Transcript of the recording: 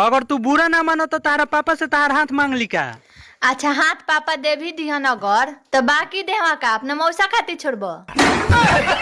अगर तू बुरा ना मानो तो तारा पापा से तार हाथ मांग ली का अच्छा हाथ पापा दे भी दिहन अगर तो बाकी देवा का अपने मौसा खातिर छोड़ब